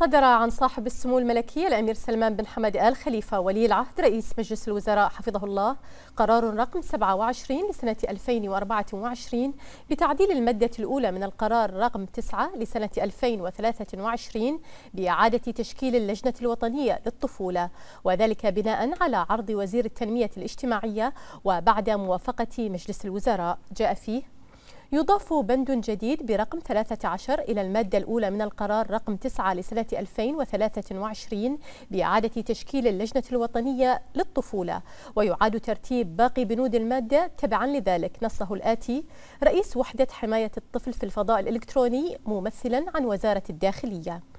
صدر عن صاحب السمو الملكي الأمير سلمان بن حمد آل خليفة ولي العهد رئيس مجلس الوزراء حفظه الله قرار رقم 27 لسنة 2024 بتعديل المادة الأولى من القرار رقم 9 لسنة 2023 بإعادة تشكيل اللجنة الوطنية للطفولة وذلك بناء على عرض وزير التنمية الاجتماعية وبعد موافقة مجلس الوزراء جاء فيه يضاف بند جديد برقم 13 إلى المادة الأولى من القرار رقم 9 لسنة 2023 بإعادة تشكيل اللجنة الوطنية للطفولة ويعاد ترتيب باقي بنود المادة تبعا لذلك نصه الآتي رئيس وحدة حماية الطفل في الفضاء الإلكتروني ممثلا عن وزارة الداخلية